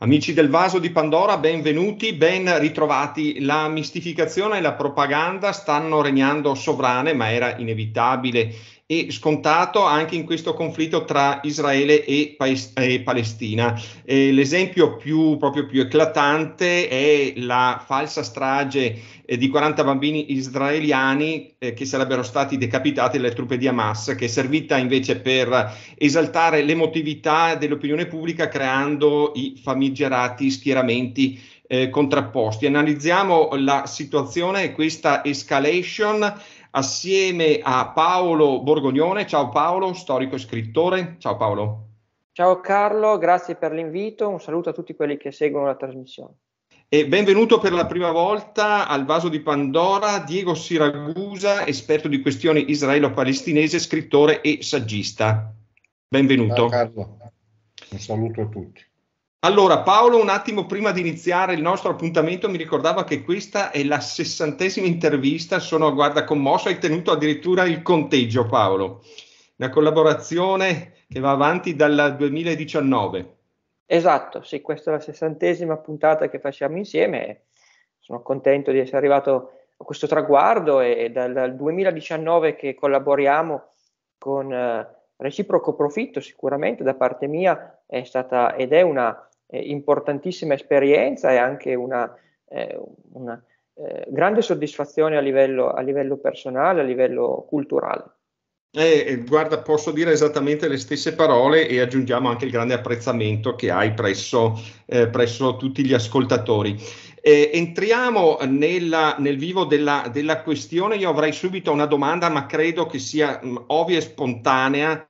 Amici del vaso di Pandora, benvenuti, ben ritrovati. La mistificazione e la propaganda stanno regnando sovrane, ma era inevitabile e scontato anche in questo conflitto tra Israele e, Paes- e Palestina. Eh, l'esempio più, proprio più eclatante è la falsa strage eh, di 40 bambini israeliani eh, che sarebbero stati decapitati dalle truppe di Hamas, che è servita invece per esaltare l'emotività dell'opinione pubblica creando i famigerati schieramenti eh, contrapposti. Analizziamo la situazione e questa escalation assieme a Paolo Borgognone. Ciao Paolo, storico e scrittore. Ciao Paolo. Ciao Carlo, grazie per l'invito, un saluto a tutti quelli che seguono la trasmissione. E benvenuto per la prima volta al Vaso di Pandora Diego Siragusa, esperto di questioni israelo-palestinese, scrittore e saggista. Benvenuto. Ciao Carlo, un saluto a tutti. Allora Paolo, un attimo prima di iniziare il nostro appuntamento, mi ricordava che questa è la sessantesima intervista, sono guarda commosso, hai tenuto addirittura il conteggio Paolo, una collaborazione che va avanti dal 2019. Esatto, sì, questa è la sessantesima puntata che facciamo insieme, sono contento di essere arrivato a questo traguardo e dal, 2019 che collaboriamo con eh, reciproco profitto sicuramente da parte mia è stata ed è una eh, importantissima esperienza e anche una, eh, una eh, grande soddisfazione a livello, a livello, personale, a livello culturale. guarda, posso dire esattamente le stesse parole e aggiungiamo anche il grande apprezzamento che hai presso, eh, presso tutti gli ascoltatori. Eh, entriamo nella, nel vivo della, della, questione. Io avrei subito una domanda, ma credo che sia mh, ovvia e spontanea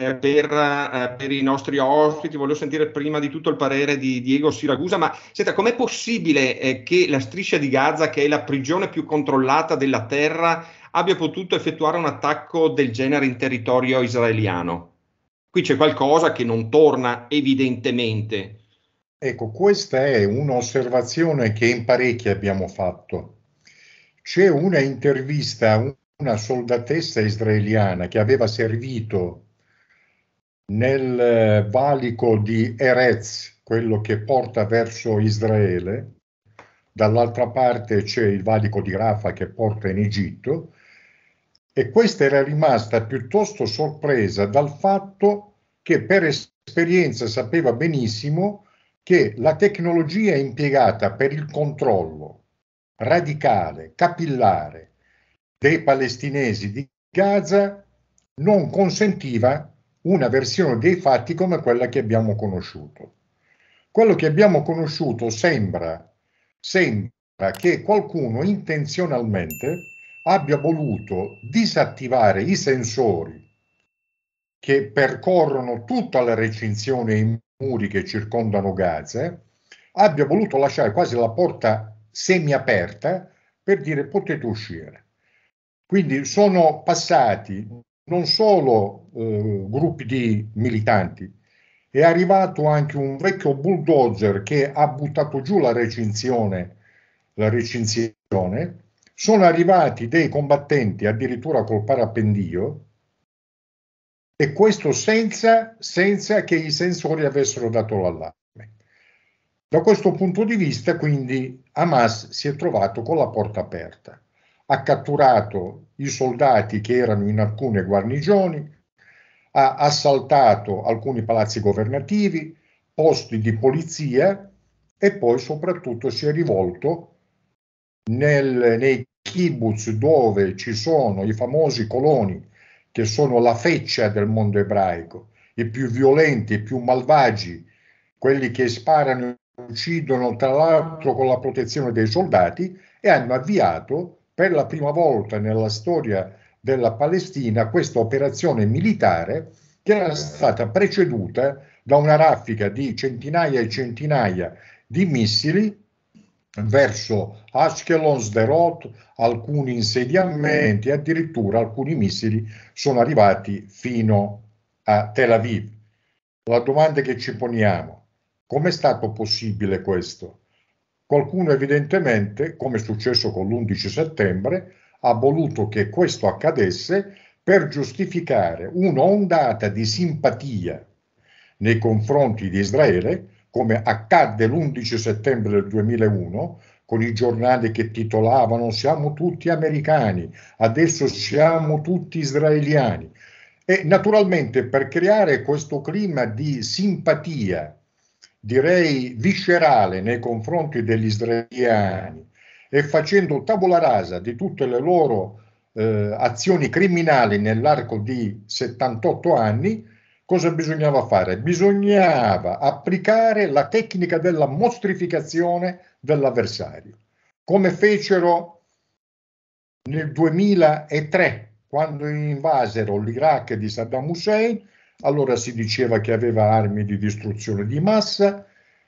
eh, per, eh, per, i nostri ospiti. Voglio sentire prima di tutto il parere di Diego Siragusa, ma senta, com'è possibile eh, che la striscia di Gaza, che è la prigione più controllata della Terra, abbia potuto effettuare un attacco del genere in territorio israeliano? Qui c'è qualcosa che non torna evidentemente. Ecco, questa è un'osservazione che in parecchi abbiamo fatto. C'è una intervista a una soldatessa israeliana che aveva servito nel eh, valico di Erez, quello che porta verso Israele, dall'altra parte c'è il valico di Rafa che porta in Egitto, e questa era rimasta piuttosto sorpresa dal fatto che per esperienza sapeva benissimo che la tecnologia impiegata per il controllo radicale, capillare dei palestinesi di Gaza non consentiva una versione dei fatti come quella che abbiamo conosciuto. Quello che abbiamo conosciuto sembra, sembra che qualcuno intenzionalmente abbia voluto disattivare i sensori che percorrono tutta la recinzione e i muri che circondano Gaza, abbia voluto lasciare quasi la porta semiaperta per dire potete uscire. Quindi sono passati non solo eh, gruppi di militanti, è arrivato anche un vecchio bulldozer che ha buttato giù la recinzione, la recinzione. sono arrivati dei combattenti addirittura col parapendio e questo senza, senza che i sensori avessero dato l'allarme. Da questo punto di vista quindi Hamas si è trovato con la porta aperta, ha catturato i soldati che erano in alcune guarnigioni, ha assaltato alcuni palazzi governativi, posti di polizia e poi soprattutto si è rivolto nel, nei kibbutz dove ci sono i famosi coloni che sono la feccia del mondo ebraico, i più violenti, i più malvagi, quelli che sparano e uccidono tra l'altro con la protezione dei soldati e hanno avviato per la prima volta nella storia della Palestina questa operazione militare che era eh. stata preceduta da una raffica di centinaia e centinaia di missili verso Ashkelon, Sderot, alcuni insediamenti, mm. addirittura alcuni missili sono arrivati fino a Tel Aviv. La domanda che ci poniamo, com'è stato possibile questo? Qualcuno evidentemente, come è successo con l'11 settembre, ha voluto che questo accadesse per giustificare un'ondata di simpatia nei confronti di Israele, come accadde l'11 settembre del 2001, con i giornali che titolavano siamo tutti americani, adesso siamo tutti israeliani. E naturalmente per creare questo clima di simpatia direi viscerale nei confronti degli israeliani e facendo tavola rasa di tutte le loro eh, azioni criminali nell'arco di 78 anni, cosa bisognava fare? Bisognava applicare la tecnica della mostrificazione dell'avversario, come fecero nel 2003 quando invasero l'Iraq di Saddam Hussein allora si diceva che aveva armi di distruzione di massa,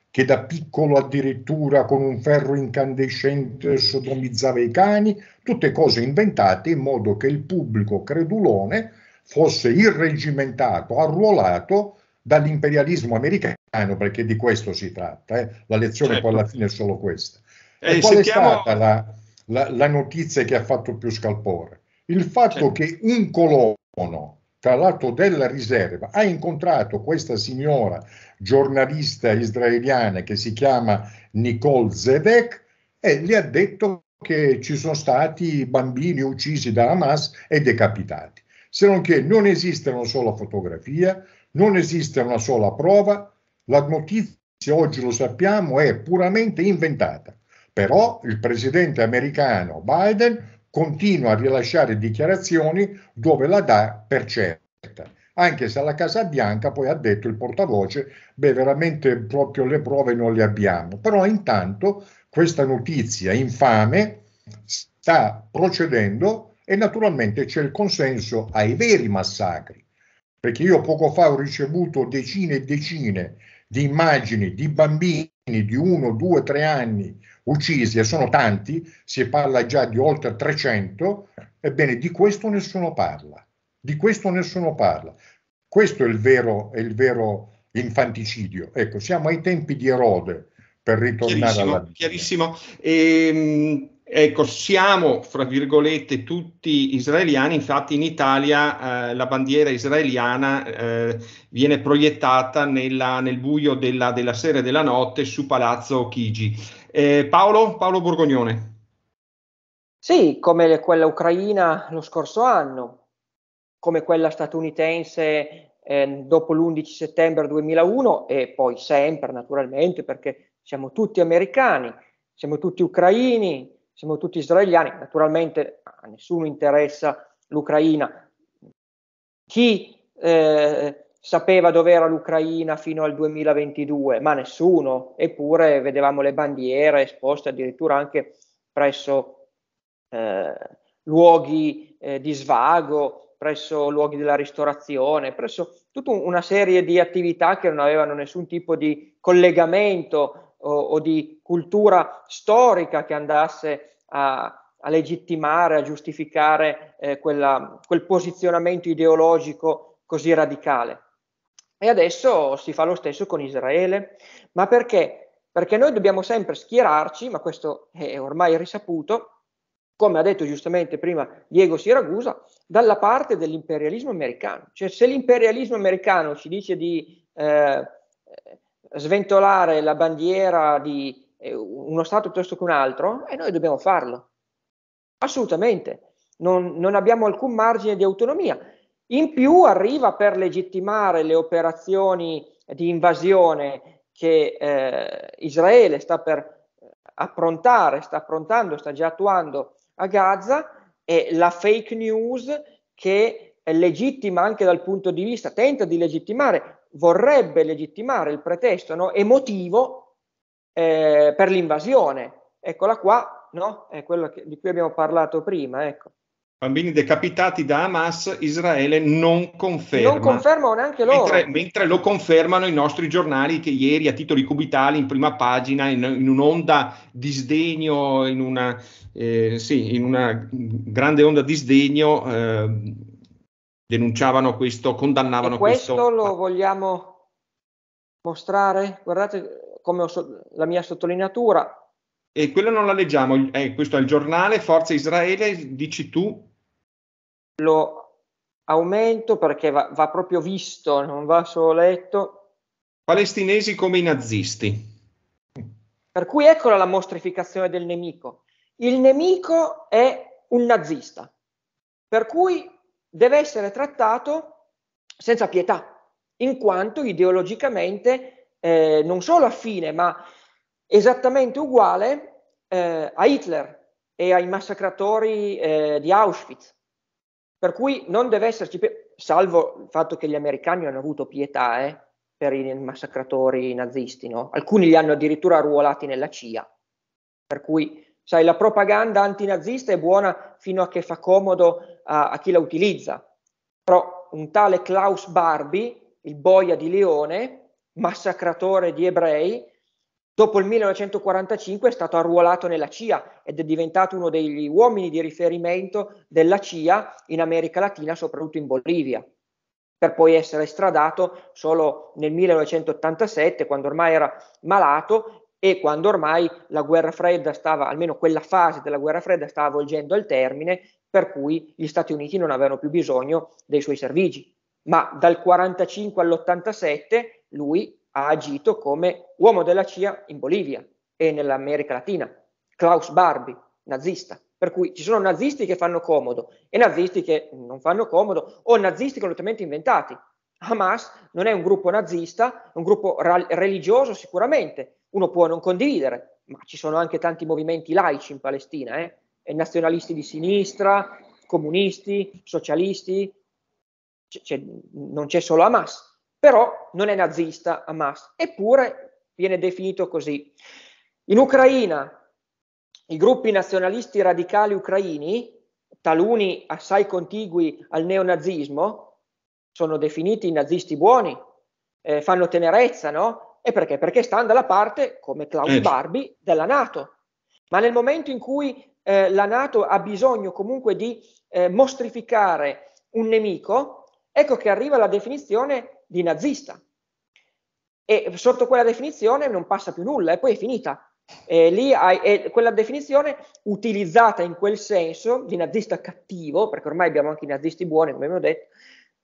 che da piccolo addirittura con un ferro incandescente sodomizzava i cani, tutte cose inventate in modo che il pubblico credulone fosse irregimentato, arruolato dall'imperialismo americano, perché di questo si tratta, eh? la lezione certo. poi alla certo. fine è solo questa. Eh, e qual sentiamo... è stata la, la, la, notizia che ha fatto più scalpore? Il fatto certo. che un colono tra l'altro della riserva, ha incontrato questa signora giornalista israeliana che si chiama Nicole Zedek e le ha detto che ci sono stati bambini uccisi da Hamas e decapitati. Se non che non esiste una sola fotografia, non esiste una sola prova, la notizia oggi lo sappiamo è puramente inventata. Però il presidente americano Biden continua a rilasciare dichiarazioni dove la dà per certa, anche se la Casa Bianca poi ha detto il portavoce, beh veramente proprio le prove non le abbiamo, però intanto questa notizia infame sta procedendo e naturalmente c'è il consenso ai veri massacri, perché io poco fa ho ricevuto decine e decine di immagini di bambini di 1, 2, 3 anni uccisi e sono tanti, si parla già di oltre 300, ebbene di questo nessuno parla, di questo nessuno parla. Questo è il vero, è il vero infanticidio. Ecco, siamo ai tempi di Erode, per ritornare chiarissimo, alla... chiarissimo. E, ehm, Ecco, siamo, fra virgolette, tutti israeliani, infatti in Italia eh, la bandiera israeliana eh, viene proiettata nella, nel buio della, della, sera e della notte su Palazzo Chigi. Eh, Paolo, Paolo Borgognone. Sì, come quella ucraina lo scorso anno, come quella statunitense eh, dopo l'11 settembre 2001 e poi sempre naturalmente perché siamo tutti americani, siamo tutti ucraini, siamo tutti israeliani, naturalmente a nessuno interessa l'Ucraina. Chi eh, sapeva dove era l'Ucraina fino al 2022? Ma nessuno, eppure vedevamo le bandiere esposte addirittura anche presso eh, luoghi eh, di svago, presso luoghi della ristorazione, presso tutta una serie di attività che non avevano nessun tipo di collegamento o, o di cultura storica che andasse a a, a legittimare, a giustificare eh, quella, quel posizionamento ideologico così radicale. E adesso si fa lo stesso con Israele, ma perché? Perché noi dobbiamo sempre schierarci, ma questo è ormai risaputo, come ha detto giustamente prima Diego Siragusa, dalla parte dell'imperialismo americano. Cioè se l'imperialismo americano ci dice di eh, eh sventolare la bandiera di eh, uno Stato piuttosto che un altro e noi dobbiamo farlo. Assolutamente, non, non abbiamo alcun margine di autonomia. In più arriva per legittimare le operazioni di invasione che eh, Israele sta per eh, approntare, sta approntando, sta già attuando a Gaza e la fake news che legittima anche dal punto di vista, tenta di legittimare, vorrebbe legittimare il pretesto no, emotivo eh, per l'invasione. Eccola qua, no? È quello che, di cui abbiamo parlato prima, ecco. Bambini decapitati da Hamas, Israele non conferma. Non confermano neanche loro. Mentre, mentre, lo confermano i nostri giornali che ieri a titoli cubitali in prima pagina, in, in un'onda di sdegno, in una, eh, sì, in una grande onda di sdegno, eh, denunciavano questo, condannavano e questo. Questo lo vogliamo mostrare? Guardate, come so- la mia sottolineatura. E quello non la leggiamo, eh, questo è il giornale Forza Israele, dici tu? Lo aumento perché va, va proprio visto, non va solo letto. Palestinesi come i nazisti. Per cui eccola la mostrificazione del nemico. Il nemico è un nazista, per cui deve essere trattato senza pietà, in quanto ideologicamente eh, non solo affine, ma esattamente uguale eh, a Hitler e ai massacratori eh, di Auschwitz. Per cui non deve esserci, salvo il fatto che gli americani hanno avuto pietà eh, per i massacratori nazisti, no? alcuni li hanno addirittura arruolati nella CIA. Per cui, sai, la propaganda antinazista è buona fino a che fa comodo a, a chi la utilizza, però un tale Klaus Barbie, il boia di Leone, massacratore di ebrei, dopo il 1945 è stato arruolato nella CIA ed è diventato uno degli uomini di riferimento della CIA in America Latina, soprattutto in Bolivia, per poi essere estradato solo nel 1987, quando ormai era malato e quando ormai la guerra fredda stava, almeno quella fase della guerra fredda stava volgendo al termine, per cui gli Stati Uniti non avevano più bisogno dei suoi servigi ma dal 45 all'87 lui ha agito come uomo della CIA in Bolivia e nell'America Latina, Klaus Barbie, nazista. Per cui ci sono nazisti che fanno comodo e nazisti che non fanno comodo o nazisti completamente inventati. Hamas non è un gruppo nazista, è un gruppo ra- religioso sicuramente, uno può non condividere, ma ci sono anche tanti movimenti laici in Palestina, eh? nazionalisti di sinistra, comunisti, socialisti, cioè, non c'è solo Hamas, però non è nazista Hamas, eppure viene definito così. In Ucraina i gruppi nazionalisti radicali ucraini, taluni assai contigui al neonazismo, sono definiti nazisti buoni, eh, fanno tenerezza, no? E perché? Perché stanno dalla parte, come Klaus eh. Barbie, della Nato. Ma nel momento in cui eh, la Nato ha bisogno comunque di eh, mostrificare un nemico, Ecco che arriva la definizione di nazista. E sotto quella definizione non passa più nulla e poi è finita. E lì hai, e quella definizione utilizzata in quel senso di nazista cattivo, perché ormai abbiamo anche i nazisti buoni, come abbiamo detto,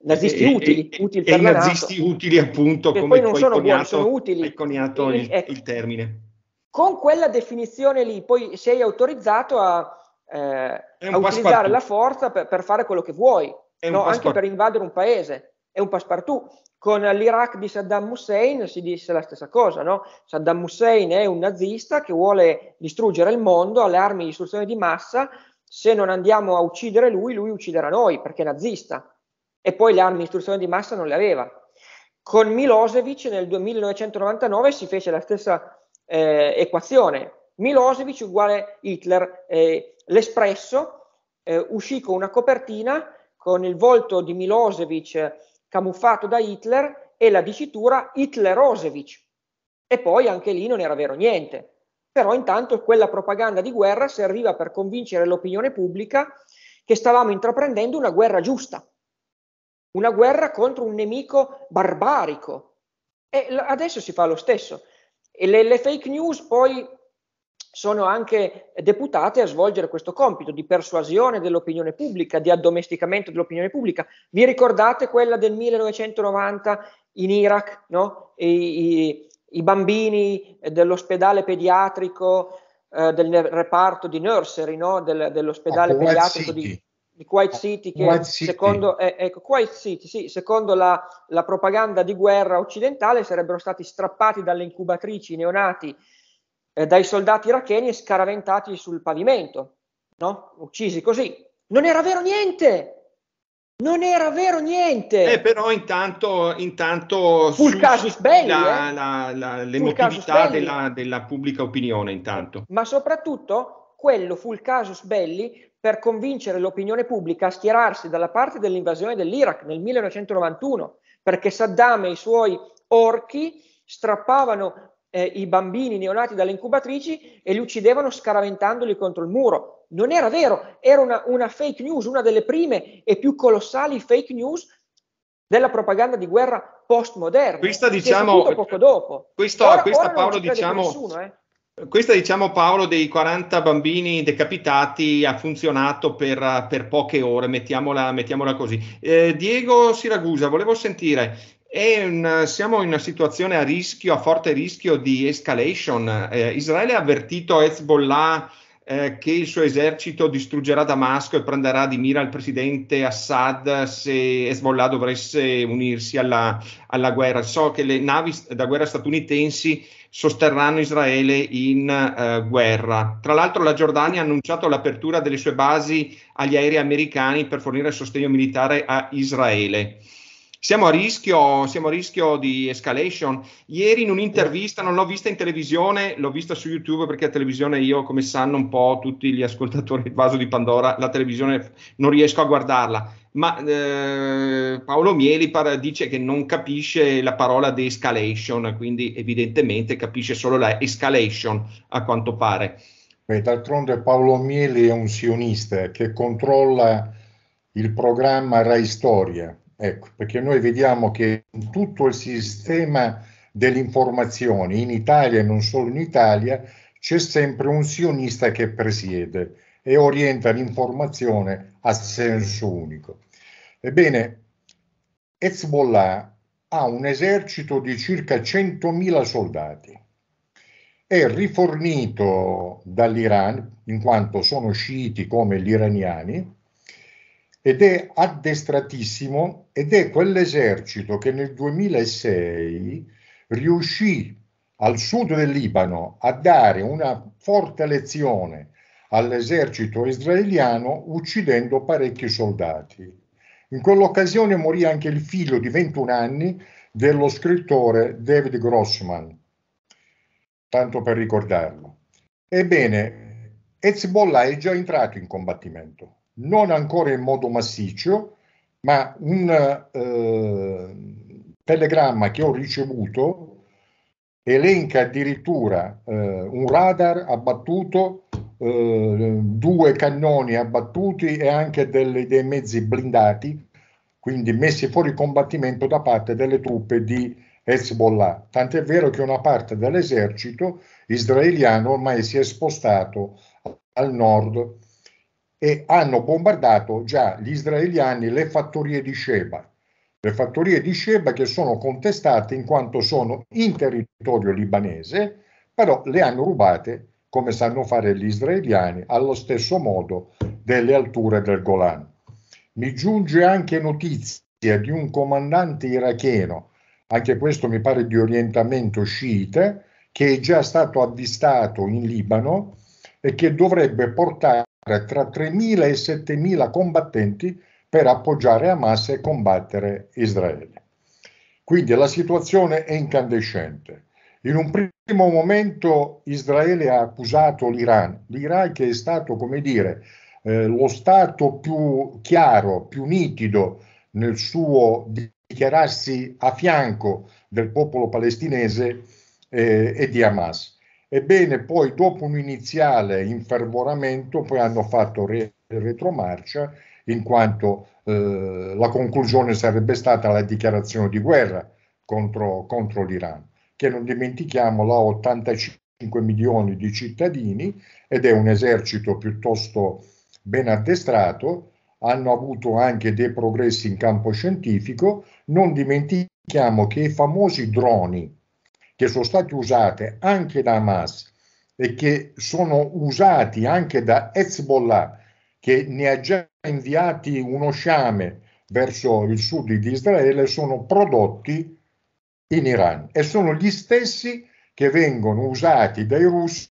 nazisti e, utili, e, utili e per i nazisti utili appunto come poi non sono coniato, buoni, sono utili. hai coniato il, ecco. il, termine. Con quella definizione lì poi sei autorizzato a, eh, a utilizzare la forza per, per fare quello che vuoi, no, anche per invadere un paese, è un passepartout. Con l'Iraq di Saddam Hussein si disse la stessa cosa, no? Saddam Hussein è un nazista che vuole distruggere il mondo alle armi di distruzione di massa, se non andiamo a uccidere lui, lui ucciderà noi perché è nazista. E poi le armi di distruzione di massa non le aveva. Con Milosevic nel 1999 si fece la stessa eh, equazione. Milosevic uguale Hitler. Eh, L'Espresso eh, uscì con una copertina con il volto di Milosevic camuffato da Hitler e la dicitura Hitlerosevic. E poi anche lì non era vero niente. Però intanto quella propaganda di guerra serviva per convincere l'opinione pubblica che stavamo intraprendendo una guerra giusta, una guerra contro un nemico barbarico. E adesso si fa lo stesso. E le, le fake news poi sono anche deputate a svolgere questo compito di persuasione dell'opinione pubblica, di addomesticamento dell'opinione pubblica. Vi ricordate quella del 1990 in Iraq? No? I, i, I, bambini dell'ospedale pediatrico, eh, del reparto di nursery, no? del, dell'ospedale Acqua ecco, pediatrico di, di Kuwait City, che White secondo, City. Eh, ecco, City, sì, secondo la, la propaganda di guerra occidentale sarebbero stati strappati dalle incubatrici neonati eh, dai soldati iracheni e scaraventati sul pavimento, no? uccisi così. Non era vero niente! Non era vero niente! Eh, però intanto, intanto sul casus belli, la, eh? la, la, l'emotività della, della pubblica opinione intanto. Ma soprattutto quello fu il casus belli per convincere l'opinione pubblica a schierarsi dalla parte dell'invasione dell'Iraq nel 1991, perché Saddam e i suoi orchi strappavano eh, i bambini neonati dalle incubatrici e li uccidevano scaraventandoli contro il muro. Non era vero, era una, una fake news, una delle prime e più colossali fake news della propaganda di guerra postmoderna. Questa diciamo poco dopo. Questo, ora, questa ora Paolo diciamo nessuno, eh. Questa, diciamo, Paolo, dei 40 bambini decapitati ha funzionato per, per poche ore, mettiamola, mettiamola così. Eh, Diego Siragusa, volevo sentire un, siamo in una situazione a rischio, a forte rischio di escalation. Eh, Israele ha avvertito Hezbollah eh, che il suo esercito distruggerà Damasco e prenderà di mira il presidente Assad se Hezbollah dovesse unirsi alla, alla guerra. So che le navi da guerra statunitensi sosterranno Israele in eh, guerra. Tra l'altro la Giordania ha annunciato l'apertura delle sue basi agli aerei americani per fornire sostegno militare a Israele. Siamo a, rischio, siamo a rischio di escalation. Ieri in un'intervista, non l'ho vista in televisione, l'ho vista su YouTube perché a televisione io, come sanno un po' tutti gli ascoltatori del Vaso di Pandora, la televisione non riesco a guardarla. Ma eh, Paolo Mieli dice che non capisce la parola de escalation, quindi evidentemente capisce solo la escalation a quanto pare. Beh, d'altronde Paolo Mieli è un sionista che controlla il programma Rai Storia Ecco, perché noi vediamo che tutto il sistema dell'informazione in Italia e non solo in Italia c'è sempre un sionista che presiede e orienta l'informazione a senso unico. Ebbene, Hezbollah ha un esercito di circa 100.000 soldati. È rifornito dall'Iran, in quanto sono sciiti come gli iraniani, ed è addestratissimo ed è quell'esercito che nel 2006 riuscì al sud del Libano a dare una forte lezione all'esercito israeliano uccidendo parecchi soldati. In quell'occasione morì anche il figlio di 21 anni dello scrittore David Grossman, tanto per ricordarlo. Ebbene, Hezbollah è già entrato in combattimento non ancora in modo massiccio, ma un eh, telegramma che ho ricevuto elenca addirittura eh, un radar abbattuto, eh, due cannoni abbattuti e anche delle, dei mezzi blindati, quindi messi fuori combattimento da parte delle truppe di Hezbollah. Tant'è vero che una parte dell'esercito israeliano ormai si è spostato al nord e hanno bombardato già gli israeliani le fattorie di Sheba. Le fattorie di Sheba che sono contestate in quanto sono in territorio libanese, però le hanno rubate, come sanno fare gli israeliani, allo stesso modo delle alture del Golan. Mi giunge anche notizia di un comandante iracheno, anche questo mi pare di orientamento sciita, che è già stato avvistato in Libano e che dovrebbe portare tra 3.000 e 7.000 combattenti per appoggiare Hamas e combattere Israele. Quindi la situazione è incandescente. In un primo momento Israele ha accusato l'Iran, l'Iran che è stato, come dire, eh, lo Stato più chiaro, più nitido nel suo dichiararsi a fianco del popolo palestinese eh, e di Hamas. Ebbene, poi dopo un iniziale infervoramento, poi hanno fatto re- retromarcia in quanto eh, la conclusione sarebbe stata la dichiarazione di guerra contro, contro l'Iran, che non dimentichiamo ha 85 milioni di cittadini ed è un esercito piuttosto ben addestrato, hanno avuto anche dei progressi in campo scientifico, non dimentichiamo che i famosi droni che sono state usate anche da Hamas e che sono usati anche da Hezbollah, che ne ha già inviati uno sciame verso il sud di Israele, sono prodotti in Iran e sono gli stessi che vengono usati dai russi,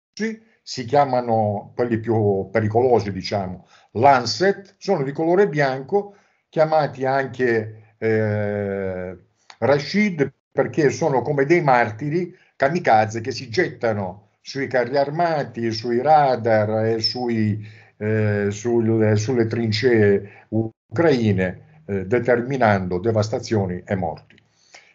si chiamano quelli più pericolosi, diciamo, Lancet, sono di colore bianco, chiamati anche eh, Rashid perché sono come dei martiri kamikaze che si gettano sui carri armati, sui radar e sui, eh, sul, eh, sulle trincee ucraine, eh, determinando devastazioni e morti.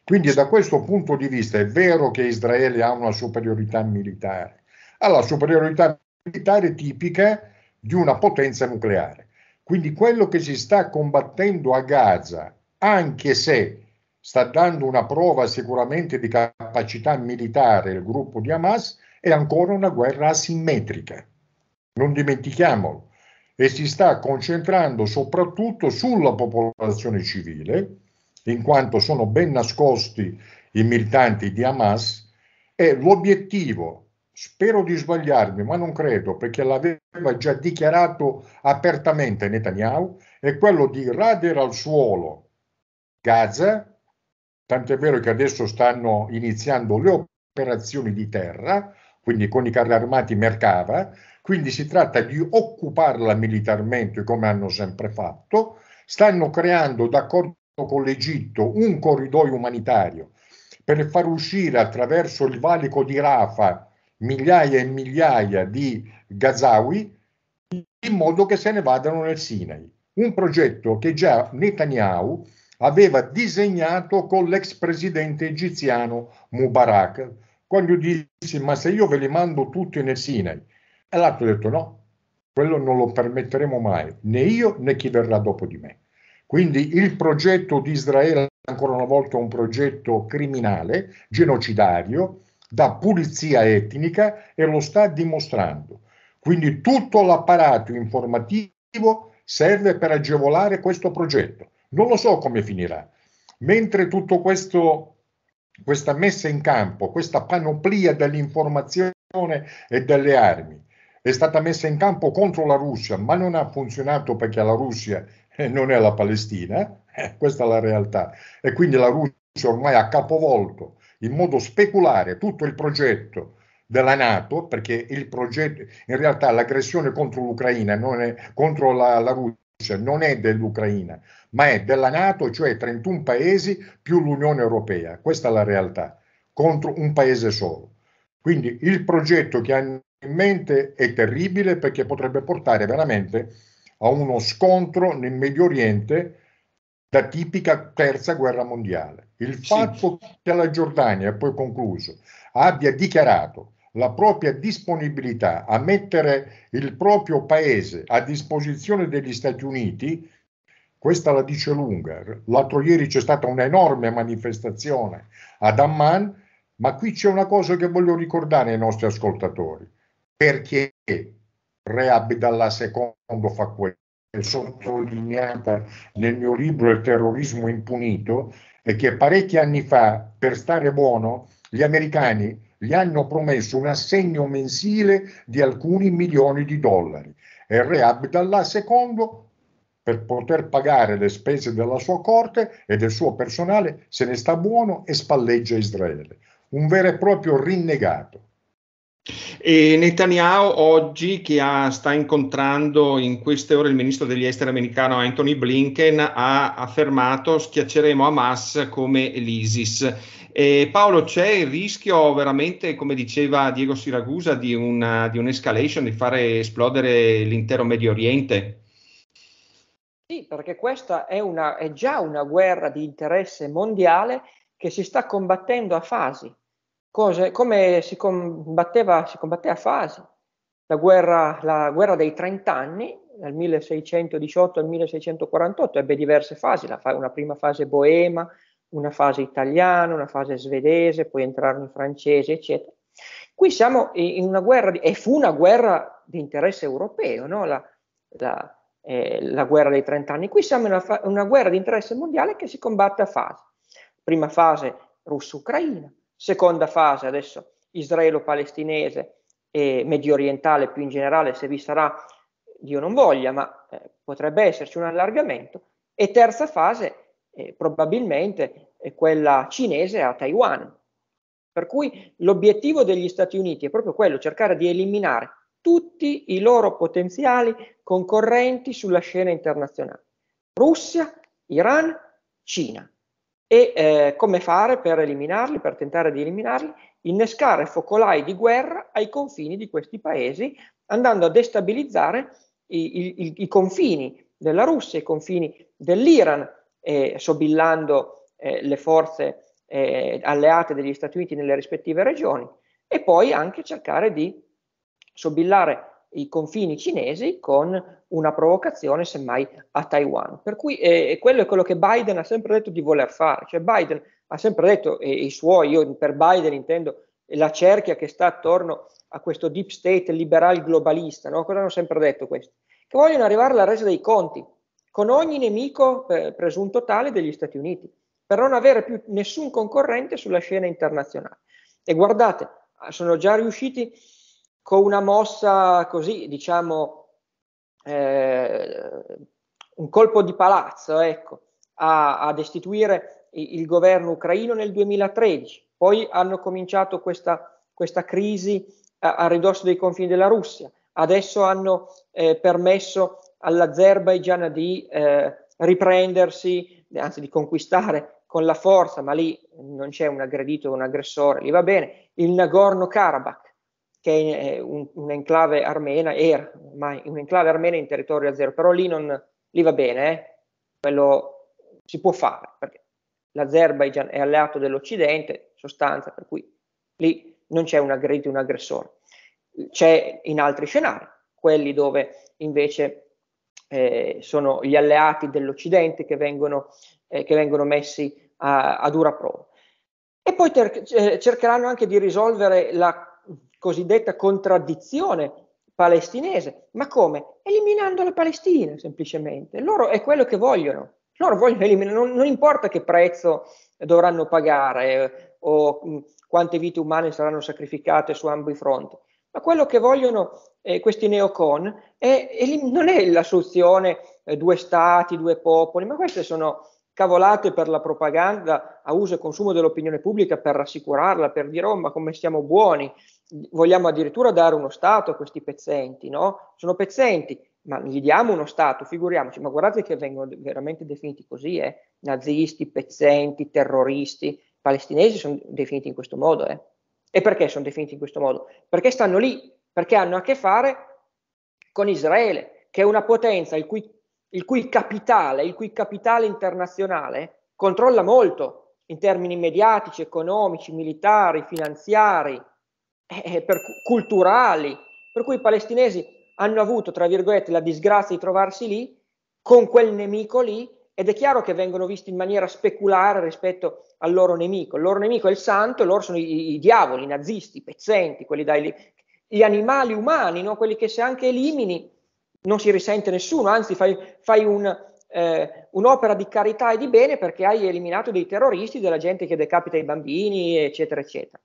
Quindi da questo punto di vista è vero che Israele ha una superiorità militare, ha la superiorità militare tipica di una potenza nucleare. Quindi quello che si sta combattendo a Gaza, anche se sta dando una prova sicuramente di capacità militare il gruppo di Hamas, è ancora una guerra asimmetrica. Non dimentichiamolo. E si sta concentrando soprattutto sulla popolazione civile, in quanto sono ben nascosti i militanti di Hamas, e l'obiettivo, spero di sbagliarmi, ma non credo, perché l'aveva già dichiarato apertamente Netanyahu, è quello di radere al suolo Gaza tant'è vero che adesso stanno iniziando le operazioni di terra, quindi con i carri armati mercava, quindi si tratta di occuparla militarmente come hanno sempre fatto, stanno creando d'accordo con l'Egitto un corridoio umanitario per far uscire attraverso il valico di Rafa migliaia e migliaia di Gazawi in modo che se ne vadano nel Sinai. Un progetto che già Netanyahu aveva disegnato con l'ex presidente egiziano Mubarak. Quando gli dissi, ma se io ve li mando tutti nel Sinai, e l'altro ha detto no, quello non lo permetteremo mai, né io né chi verrà dopo di me. Quindi il progetto di Israele, ancora una volta, è un progetto criminale, genocidario, da pulizia etnica e lo sta dimostrando. Quindi tutto l'apparato informativo serve per agevolare questo progetto. Non lo so come finirà. Mentre tutto questo, questa messa in campo, questa panoplia dell'informazione e delle armi è stata messa in campo contro la Russia, ma non ha funzionato perché la Russia eh, non è la Palestina, eh, questa è la realtà. E quindi la Russia ormai ha capovolto in modo speculare tutto il progetto della Nato, perché il progetto, in realtà l'aggressione contro l'Ucraina, non è, contro la, la Russia, cioè non è dell'Ucraina, ma è della Nato, cioè 31 paesi più l'Unione Europea. Questa è la realtà, contro un paese solo. Quindi il progetto che hanno in mente è terribile perché potrebbe portare veramente a uno scontro nel Medio Oriente da tipica terza guerra mondiale. Il fatto sì. che la Giordania, poi concluso, abbia dichiarato la propria disponibilità a mettere il proprio paese a disposizione degli Stati Uniti, questa la dice lunga. L'altro ieri c'è stata un'enorme manifestazione ad Amman, ma qui c'è una cosa che voglio ricordare ai nostri ascoltatori. Perché Re Abdallah II fa questo? È sottolineata nel mio libro Il terrorismo impunito, e che parecchi anni fa, per stare buono, gli americani gli hanno promesso un assegno mensile di alcuni milioni di dollari e Re Abdallah II, per poter pagare le spese della sua corte e del suo personale, se ne sta buono e spalleggia Israele. Un vero e proprio rinnegato. E Netanyahu oggi che ha, sta incontrando in queste ore il ministro degli esteri americano Anthony Blinken ha affermato schiacceremo Hamas come l'ISIS. E Paolo, c'è il rischio veramente, come diceva Diego Siragusa, di, una, di un'escalation, di fare esplodere l'intero Medio Oriente? Sì, perché questa è, una, è già una guerra di interesse mondiale che si sta combattendo a fasi, Cose, come si combatteva, si combatteva a fasi. La guerra, la guerra dei trent'anni, dal 1618 al 1648, ebbe diverse fasi, fa, una prima fase boema, una fase italiana, una fase svedese, poi entrarono i francesi, eccetera. Qui siamo in una guerra, di, e fu una guerra di interesse europeo, no? la, la, eh, la, guerra dei trent'anni. Qui siamo in una, fa- una, guerra di interesse mondiale che si combatte a fasi. Prima fase russo-ucraina, seconda fase adesso israelo-palestinese e medio orientale più in generale, se vi sarà, Dio non voglia, ma eh, potrebbe esserci un allargamento. E terza fase eh, probabilmente è quella cinese a Taiwan. Per cui l'obiettivo degli Stati Uniti è proprio quello, cercare di eliminare tutti i loro potenziali concorrenti sulla scena internazionale. Russia, Iran, Cina. E eh, come fare per eliminarli, per tentare di eliminarli? Innescare focolai di guerra ai confini di questi paesi, andando a destabilizzare i, i, i confini della Russia, i confini dell'Iran, eh, sobillando eh, le forze eh, alleate degli Stati Uniti nelle rispettive regioni e poi anche cercare di sobillare i confini cinesi con una provocazione semmai a Taiwan. Per cui eh, quello è quello che Biden ha sempre detto di voler fare, cioè Biden ha sempre detto, e i suoi, io per Biden intendo la cerchia che sta attorno a questo deep state liberal globalista, no? cosa hanno sempre detto questi? Che vogliono arrivare alla resa dei conti, con ogni nemico eh, presunto tale degli Stati Uniti, per non avere più nessun concorrente sulla scena internazionale. E guardate, ah, sono già riusciti con una mossa così, diciamo, eh, un colpo di palazzo, ecco, a, a destituire il, il governo ucraino nel 2013. Poi hanno cominciato questa, questa crisi eh, a, a ridosso dei confini della Russia. Adesso hanno eh, permesso all'Azerbaigian di eh, riprendersi, anzi di conquistare con la forza, ma lì non c'è un aggredito o un aggressore, lì va bene, il Nagorno-Karabakh, che è un, un'enclave armena, era ormai un'enclave armena in territorio azero, però lì, non, lì va bene, eh? quello si può fare, perché l'Azerbaigian è alleato dell'Occidente, sostanza, per cui lì non c'è un aggredito o un aggressore. C'è in altri scenari, quelli dove invece eh, sono gli alleati dell'Occidente che vengono, eh, che vengono messi a, a, dura prova. E poi ter- eh, cercheranno anche di risolvere la cosiddetta contraddizione palestinese, ma come? Eliminando la Palestina semplicemente, loro è quello che vogliono, loro vogliono eliminare, non, non importa che prezzo dovranno pagare eh, o mh, quante vite umane saranno sacrificate su ambo i fronti, ma quello che vogliono eh, questi neocon è, è, non è la soluzione eh, due stati, due popoli, ma queste sono cavolate per la propaganda a uso e consumo dell'opinione pubblica per rassicurarla, per dire oh ma come siamo buoni, vogliamo addirittura dare uno Stato a questi pezzenti, no? Sono pezzenti, ma gli diamo uno Stato, figuriamoci, ma guardate che vengono veramente definiti così, eh? nazisti, pezzenti, terroristi, palestinesi sono definiti in questo modo. Eh? E perché sono definiti in questo modo? Perché stanno lì perché hanno a che fare con Israele, che è una potenza il cui, il cui capitale, il cui capitale internazionale controlla molto in termini mediatici, economici, militari, finanziari, eh, eh per, culturali, per cui i palestinesi hanno avuto, tra virgolette, la disgrazia di trovarsi lì con quel nemico lì ed è chiaro che vengono visti in maniera speculare rispetto al loro nemico. Il loro nemico è il santo loro sono i, i diavoli, i nazisti, i pezzenti, quelli dai, gli animali umani, no? quelli che se anche elimini non si risente nessuno, anzi fai, fai un, eh, un'opera di carità e di bene perché hai eliminato dei terroristi, della gente che decapita i bambini, eccetera, eccetera.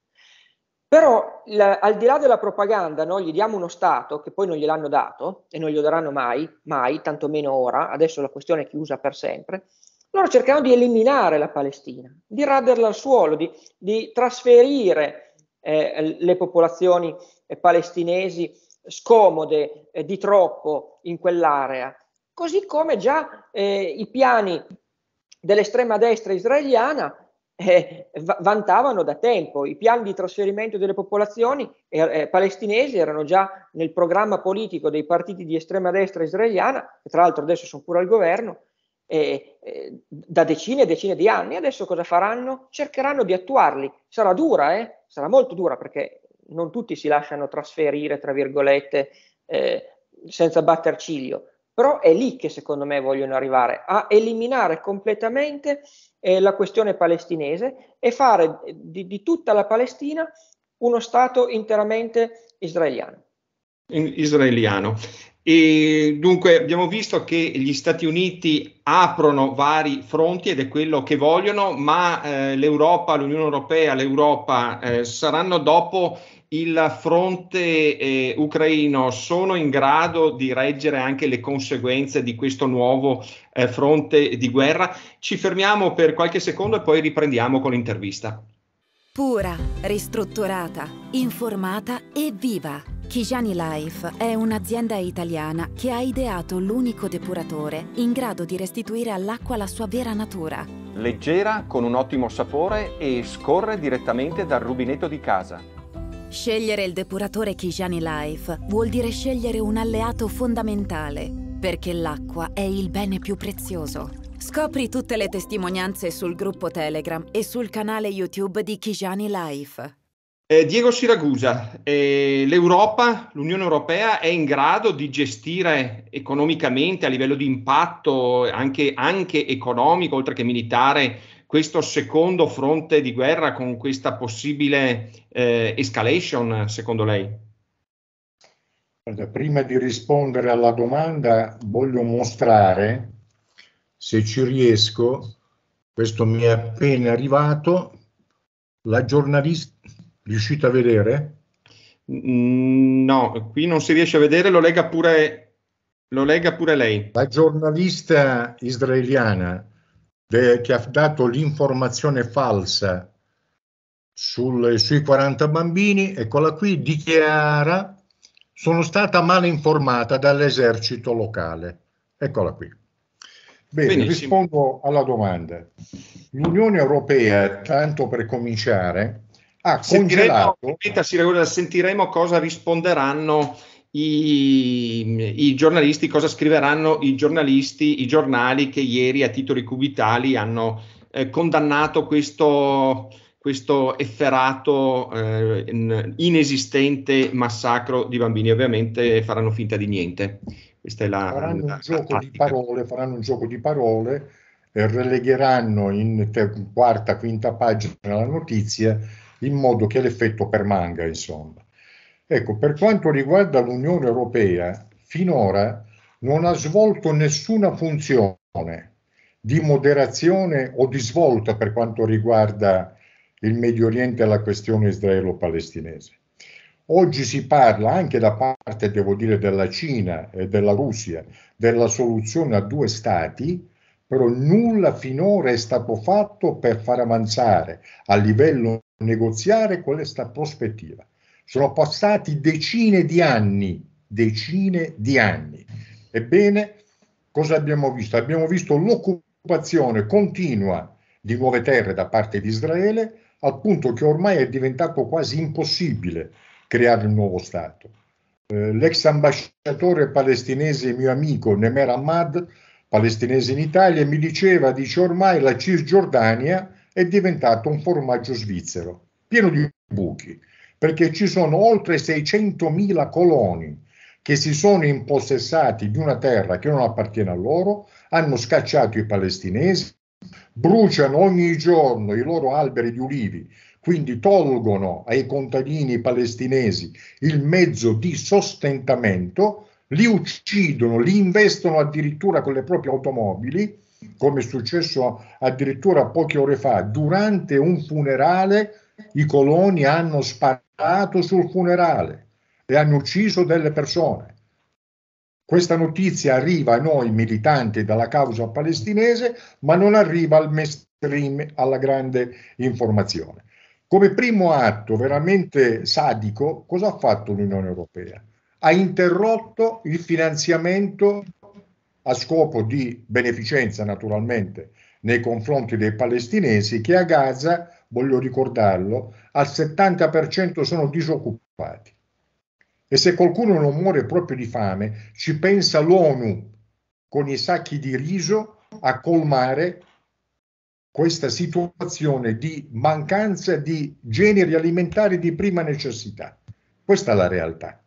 Però la, al di là della propaganda, no? gli diamo uno Stato che poi non gliel'hanno dato e non glielo daranno mai, mai, tantomeno ora, adesso la questione è chiusa per sempre, loro cercano di eliminare la Palestina, di raderla al suolo, di, di trasferire eh, le popolazioni eh, palestinesi scomode eh, di troppo in quell'area, così come già eh, i piani dell'estrema destra israeliana eh, vantavano da tempo. I piani di trasferimento delle popolazioni eh, eh, palestinesi erano già nel programma politico dei partiti di estrema destra israeliana, che tra l'altro adesso sono pure al governo, eh, eh da decine e decine di anni. Adesso cosa faranno? Cercheranno di attuarli. Sarà dura, sarà molto dura perché non tutti si lasciano trasferire, tra virgolette, eh, senza batter ciglio, però è lì che secondo me vogliono arrivare, a eliminare completamente eh, la questione palestinese e fare di, di tutta la Palestina uno Stato interamente israeliano israeliano. E dunque abbiamo visto che gli Stati Uniti aprono vari fronti ed è quello che vogliono, ma eh, l'Europa, l'Unione Europea, l'Europa eh, saranno dopo il fronte eh, ucraino, sono in grado di reggere anche le conseguenze di questo nuovo eh, fronte di guerra. Ci fermiamo per qualche secondo e poi riprendiamo con l'intervista. Pura, ristrutturata, informata e viva. Kijani Life è un'azienda italiana che ha ideato l'unico depuratore in grado di restituire all'acqua la sua vera natura. Leggera, con un ottimo sapore e scorre direttamente dal rubinetto di casa. Scegliere il depuratore Kijani Life vuol dire scegliere un alleato fondamentale, perché l'acqua è il bene più prezioso. Scopri tutte le testimonianze sul gruppo Telegram e sul canale YouTube di Kijani Life. Eh, Diego Siragusa, eh, l'Europa, l'Unione Europea è in grado di gestire economicamente a livello di impatto anche, anche economico oltre che militare questo secondo fronte di guerra con questa possibile eh, escalation secondo lei? Prima di rispondere alla domanda voglio mostrare, se ci riesco, questo mi è appena arrivato, la giornalista riuscite a vedere? Mm, no, qui non si riesce a vedere, lo lega pure, lo lega pure lei. La giornalista israeliana de, che ha dato l'informazione falsa sul, sui 40 bambini, eccola qui, dichiara sono stata mal informata dall'esercito locale. Eccola qui. Bene, Benissimo. rispondo alla domanda. L'Unione Europea, tanto per cominciare, Ah, sentiremo, sentiremo cosa risponderanno i, i, giornalisti, cosa scriveranno i giornalisti, i giornali che ieri a titoli cubitali hanno eh, condannato questo, questo efferato, eh, inesistente massacro di bambini. Ovviamente faranno finta di niente. Questa è la, faranno, la, un gioco la di parole, faranno un gioco di parole, eh, relegheranno in te, quarta, quinta pagina la notizia in modo che l'effetto permanga, insomma. Ecco, per quanto riguarda l'Unione Europea, finora non ha svolto nessuna funzione di moderazione o di svolta per quanto riguarda il Medio Oriente e la questione israelo-palestinese. Oggi si parla anche da parte, devo dire, della Cina e della Russia della soluzione a due stati, però nulla finora è stato fatto per far avanzare a livello negoziare questa prospettiva. Sono passati decine di anni, decine di anni. Ebbene, cosa abbiamo visto? Abbiamo visto l'occupazione continua di nuove terre da parte di Israele, al punto che ormai è diventato quasi impossibile creare un nuovo Stato. Eh, l'ex ambasciatore palestinese, mio amico Nemer Ahmad, palestinese in Italia, mi diceva, dice ormai la Cisgiordania è diventato un formaggio svizzero, pieno di buchi, perché ci sono oltre 600.000 coloni che si sono impossessati di una terra che non appartiene a loro, hanno scacciato i palestinesi, bruciano ogni giorno i loro alberi di ulivi, quindi tolgono ai contadini palestinesi il mezzo di sostentamento, li uccidono, li investono addirittura con le proprie automobili come è successo addirittura poche ore fa, durante un funerale i coloni hanno sparato sul funerale e hanno ucciso delle persone. Questa notizia arriva a noi militanti dalla causa palestinese, ma non arriva al mainstream, alla grande informazione. Come primo atto veramente sadico, cosa ha fatto l'Unione Europea? Ha interrotto il finanziamento a scopo di beneficenza naturalmente nei confronti dei palestinesi che a Gaza, voglio ricordarlo, al 70% sono disoccupati. E se qualcuno non muore proprio di fame, ci pensa l'ONU con i sacchi di riso a colmare questa situazione di mancanza di generi alimentari di prima necessità. Questa è la realtà.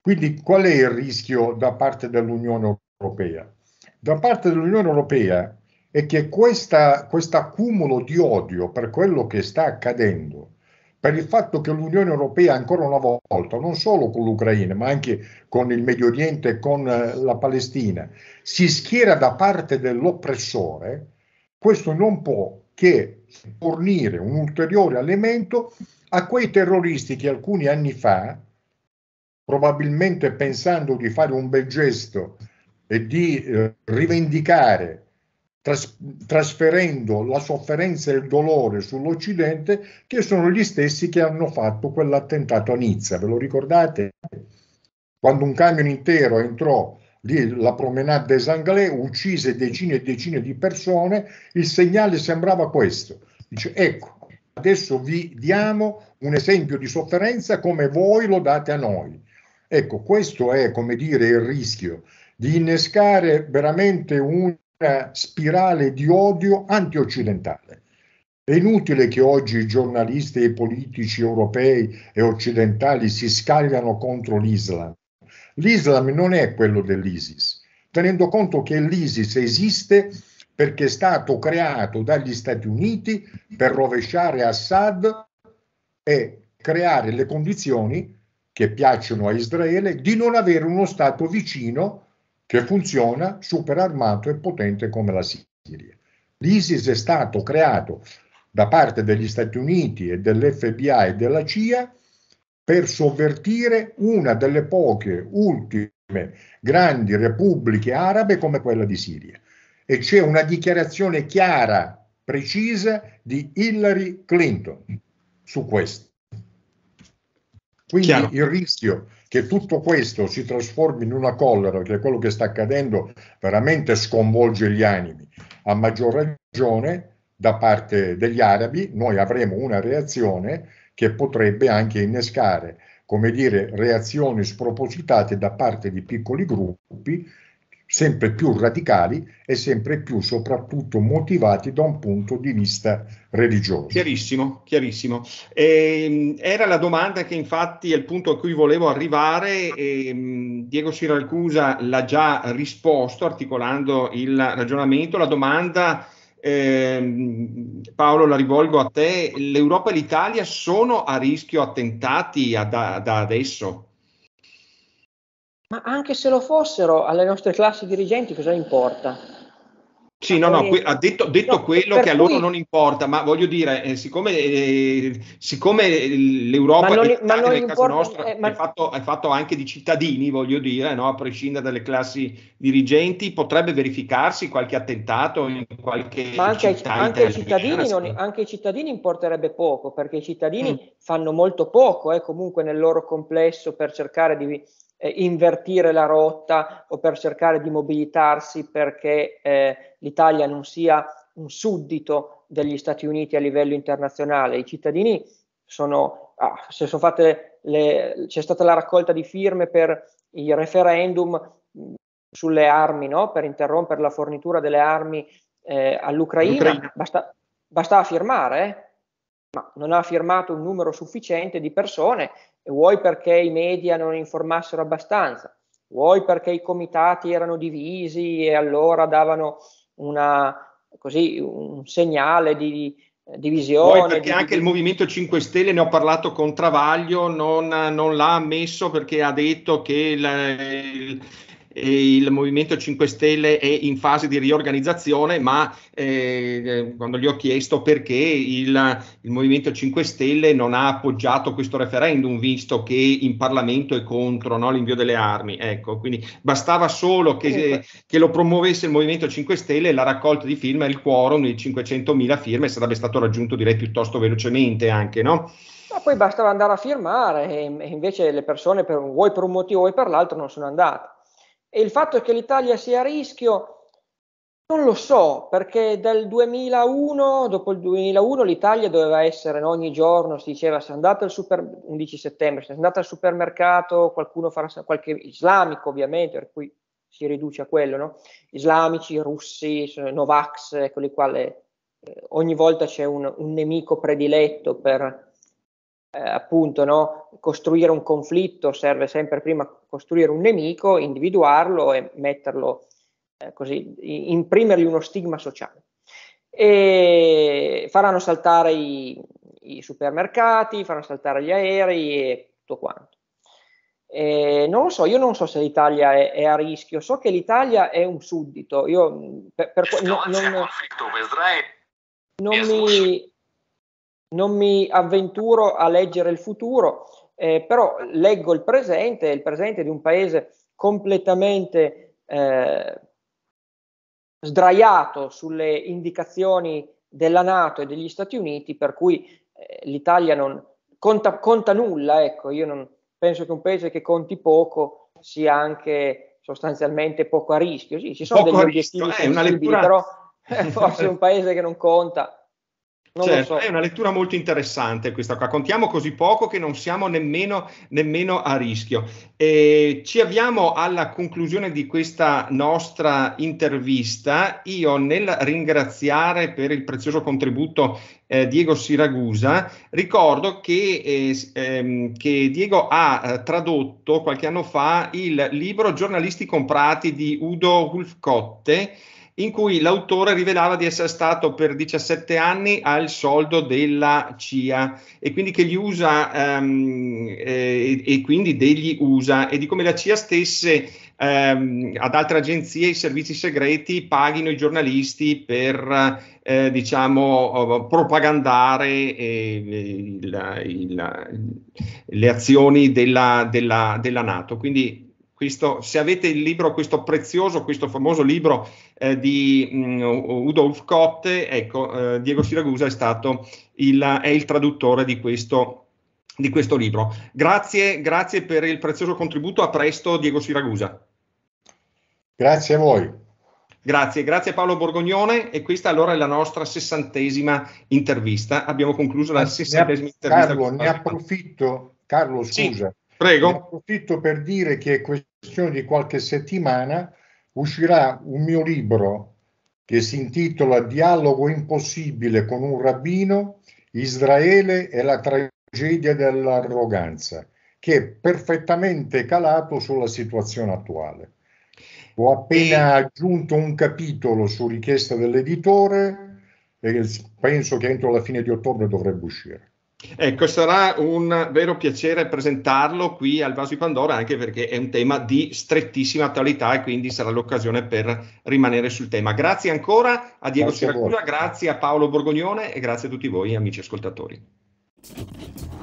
Quindi qual è il rischio da parte dell'Unione europea. Da parte dell'Unione europea è che questo accumulo di odio per quello che sta accadendo, per il fatto che l'Unione Europea ancora una volta, non solo con l'Ucraina, ma anche con il Medio Oriente e con eh, la Palestina, si schiera da parte dell'oppressore, questo non può che fornire un ulteriore elemento a quei terroristi che alcuni anni fa, probabilmente pensando di fare un bel gesto e di eh, rivendicare tras- trasferendo la sofferenza e il dolore sull'Occidente, che sono gli stessi che hanno fatto quell'attentato a Nizza. Ve lo ricordate? Quando un camion intero entrò lì la promenade des Anglais, uccise decine e decine di persone, il segnale sembrava questo. Dice, ecco, adesso vi diamo un esempio di sofferenza come voi lo date a noi. Ecco, questo è, come dire, il rischio di innescare veramente una spirale di odio antioccidentale. È inutile che oggi i giornalisti e i politici europei e occidentali si scagliano contro l'Islam. L'Islam non è quello dell'ISIS, tenendo conto che l'ISIS esiste perché è stato creato dagli Stati Uniti per rovesciare Assad e creare le condizioni che piacciono a Israele di non avere uno Stato vicino che funziona, super armato e potente come la Siria. L'ISIS è stato creato da parte degli Stati Uniti e dell'FBI e della CIA per sovvertire una delle poche ultime grandi repubbliche arabe come quella di Siria. E c'è una dichiarazione chiara, precisa di Hillary Clinton su questo. Quindi Chiaro. il rischio che tutto questo si trasformi in una collera, che quello che sta accadendo, veramente sconvolge gli animi. A maggior ragione da parte degli arabi noi avremo una reazione che potrebbe anche innescare, come dire, reazioni spropositate da parte di piccoli gruppi sempre più radicali e sempre più soprattutto motivati da un punto di vista religioso. Chiarissimo, chiarissimo. Eh, era la domanda che infatti è il punto a cui volevo arrivare. Eh, Diego Siracusa l'ha già risposto articolando il ragionamento. La domanda, eh, Paolo, la rivolgo a te. L'Europa e l'Italia sono a rischio attentati ad, da adesso? Ma anche se lo fossero, alle nostre classi dirigenti cosa importa? Sì, no, no, ha detto, detto no, quello che a loro non importa, ma voglio dire, eh, siccome, eh, siccome, eh, l'Europa ma non, è, ma non nel importa, caso nostro eh, ma... è, fatto, è, fatto, anche di cittadini, voglio dire, no? a prescindere dalle classi dirigenti, potrebbe verificarsi qualche attentato in qualche ma anche, città anche ai, cittadini anche ai cittadini importerebbe poco, perché i cittadini mm. fanno molto poco, eh, comunque nel loro complesso per cercare di eh, invertire la rotta o per cercare di mobilitarsi perché eh, l'Italia non sia un suddito degli Stati Uniti a livello internazionale. I cittadini sono, ah, se sono fatte le, c'è stata la raccolta di firme per il referendum mm, sulle armi, no? per interrompere la fornitura delle armi eh, all'Ucraina, basta, basta firmare, eh? ma non ha firmato un numero sufficiente di persone vuoi perché i media non informassero abbastanza, vuoi perché i comitati erano divisi e allora davano una, così, un segnale di eh, divisione. Vuoi perché di, anche di... il Movimento 5 Stelle, ne ho parlato con Travaglio, non, non l'ha ammesso perché ha detto che il, il il Movimento 5 Stelle è in fase di riorganizzazione, ma eh, quando gli ho chiesto perché il, il, Movimento 5 Stelle non ha appoggiato questo referendum, visto che in Parlamento è contro no, l'invio delle armi. Ecco, quindi bastava solo che, che, lo promuovesse il Movimento 5 Stelle e la raccolta di firme, il quorum di 500.000 firme sarebbe stato raggiunto direi piuttosto velocemente anche, no? Ma poi bastava andare a firmare e invece le persone per, vuoi per un motivo o per l'altro non sono andate. E il fatto che l'Italia sia a rischio, non lo so, perché dal 2001, dopo il 2001 l'Italia doveva essere no, ogni giorno, si diceva se andate al, super, settembre, se andate al supermercato, qualcuno farà qualche islamico ovviamente, per cui si riduce a quello, no? islamici, russi, Novax, quelli quali eh, ogni volta c'è un, un nemico prediletto per eh, appunto no? costruire un conflitto serve sempre prima costruire un nemico, individuarlo e metterlo eh, così, imprimergli uno stigma sociale. E faranno saltare i, i supermercati, faranno saltare gli aerei e tutto quanto. Eh, non lo so, io non so se l'Italia è, è, a rischio, so che l'Italia è un suddito. Io, per, per, no, non, non, non mi, non mi avventuro a leggere il futuro, eh, però leggo il presente, il presente di un paese completamente eh, sdraiato sulle indicazioni della Nato e degli Stati Uniti, per cui eh, l'Italia non conta, conta nulla, ecco, io non penso che un paese che conti poco sia anche sostanzialmente poco a rischio, sì, ci sono poco degli obiettivi eh, rischio, però forse un paese che non conta non certo, so. è una lettura molto interessante questa qua. Contiamo così poco che non siamo nemmeno, nemmeno a rischio. E ci avviamo alla conclusione di questa nostra intervista. Io nel ringraziare per il prezioso contributo eh, Diego Siragusa, ricordo che, eh, ehm, che Diego ha eh, tradotto qualche anno fa il libro Giornalisti comprati di Udo Wolfcotte in cui l'autore rivelava di essere stato per 17 anni al soldo della CIA e quindi che gli USA um, ehm, e, e, quindi degli USA e di come la CIA stesse um, ad altre agenzie e servizi segreti paghino i giornalisti per eh, diciamo propagandare eh, il, il, le azioni della, della, della Nato. Quindi questo, se avete il libro, questo prezioso, questo famoso libro eh, di mh, mm, Udolf Cotte, ecco, eh, Diego Siragusa è stato il, è il traduttore di questo, di questo libro. Grazie, grazie per il prezioso contributo, a presto Diego Siragusa. Grazie a voi. Grazie, grazie Paolo Borgognone e questa allora è la nostra sessantesima intervista. Abbiamo concluso la sessantesima intervista. Carlo, ne approfitto, Carlo scusa. Sì. Prego. Ne approfitto per dire che è questione di qualche settimana uscirà un mio libro che si intitola Dialogo impossibile con un rabbino, Israele e la tragedia dell'arroganza, che è perfettamente calato sulla situazione attuale. Ho appena e... aggiunto un capitolo su richiesta dell'editore e penso che entro la fine di ottobre dovrebbe uscire. Ecco, sarà un vero piacere presentarlo qui al Vaso di Pandora, anche perché è un tema di strettissima attualità e quindi sarà l'occasione per rimanere sul tema. Grazie ancora a Diego grazie Siracusa, a grazie a Paolo Borgognone e grazie a tutti voi, amici ascoltatori.